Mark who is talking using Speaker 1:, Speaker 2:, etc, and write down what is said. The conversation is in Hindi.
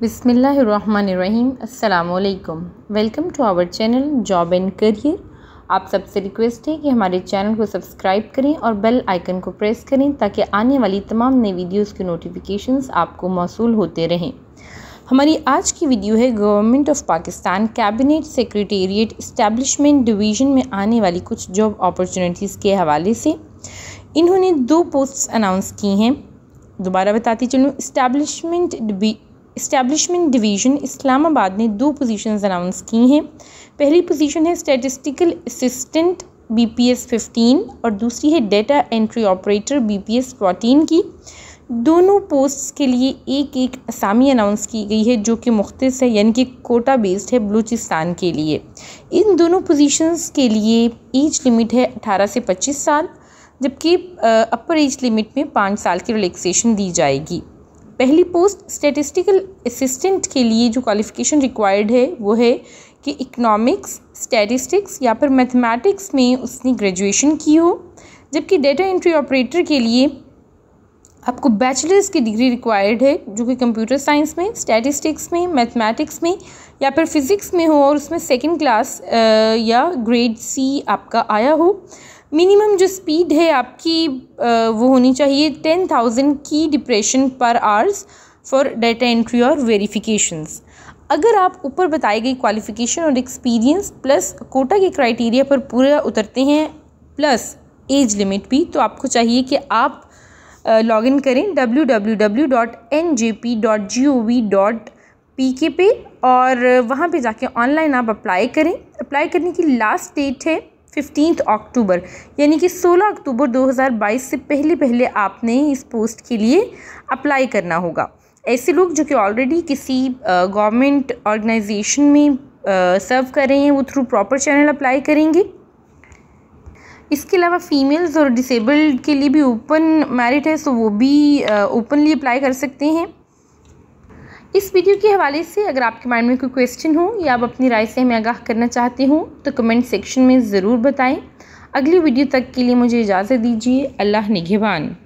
Speaker 1: बिसमीम् अल्लाम welcome to our channel job and career आप सबसे रिक्वेस्ट है कि हमारे चैनल को सब्सक्राइब करें और बेल आइकन को प्रेस करें ताकि आने वाली तमाम नई वीडियोस के नोटिफिकेशंस आपको मौसू होते रहें हमारी आज की वीडियो है government of Pakistan cabinet secretariat establishment division में आने वाली कुछ जॉब अपॉर्चुनिटीज़ के हवाले से इन्होंने दो पोस्ट्स अनाउंस की हैं दोबारा बताती चलूँ इस्टेब्लिशमेंट इस्टेब्लिशमेंट डिवीज़न इस्लामाबाद ने दो पोजीशंस अनाउंस की हैं पहली पोजीशन है statistical assistant B P S fifteen और दूसरी है data entry operator B P S fourteen की दोनों पोस्ट्स के लिए एक एक असामी अनाउंस की गई है जो कि मुख्त है यानी कि कोटा बेस्ड है बलूचिस्तान के लिए इन दोनों पोजीशंस के लिए एज लिमिट है अठारह से पच्चीस साल जबकि अपर एज लिमिट में पाँच साल की रिलैक्सेशन दी जाएगी पहली पोस्ट स्टैटिस्टिकल असिस्टेंट के लिए जो क्वालिफिकेशन रिक्वायर्ड है वो है कि इकोनॉमिक्स स्टैटिस्टिक्स या फिर मैथमेटिक्स में उसने ग्रेजुएशन की हो जबकि डेटा एंट्री ऑपरेटर के लिए आपको बैचलर्स की डिग्री रिक्वायर्ड है जो कि कंप्यूटर साइंस में स्टैटिस्टिक्स में मैथमेटिक्स में या फिर फिज़िक्स में हो और उसमें सेकेंड क्लास या ग्रेड सी आपका आया हो मिनिमम जो स्पीड है आपकी वो होनी चाहिए ten thousand key depression per hours for data entry और वेरिफिकेशंस अगर आप ऊपर बताई गई क्वालिफ़िकेशन और एक्सपीरियंस प्लस कोटा के क्राइटेरिया पर पूरा उतरते हैं प्लस एज लिमिट भी तो आपको चाहिए कि आप लॉग इन करें W W W dot N J P dot G O V dot P K पे और वहाँ पे जाके ऑनलाइन आप अप्लाई करें अप्लाई करने की लास्ट डेट है फिफ्टीन अक्टूबर यानी कि 16 अक्टूबर 2022 से पहले पहले आपने इस पोस्ट के लिए अप्लाई करना होगा ऐसे लोग जो कि ऑलरेडी किसी गवर्नमेंट ऑर्गेनाइजेशन में सर्व कर रहे हैं वो थ्रू प्रॉपर चैनल अप्लाई करेंगे इसके अलावा फीमेल्स और डिसेबल्ड के लिए भी ओपन मैरिट है सो वो भी ओपनली अप्लाई कर सकते हैं इस वीडियो के हवाले से अगर आपके माइंड में कोई क्वेश्चन हो या आप अपनी राय से हमें आगाह करना चाहते हो तो कमेंट सेक्शन में ज़रूर बताएं अगली वीडियो तक के लिए मुझे इजाज़त दीजिए अल्लाह निगहबान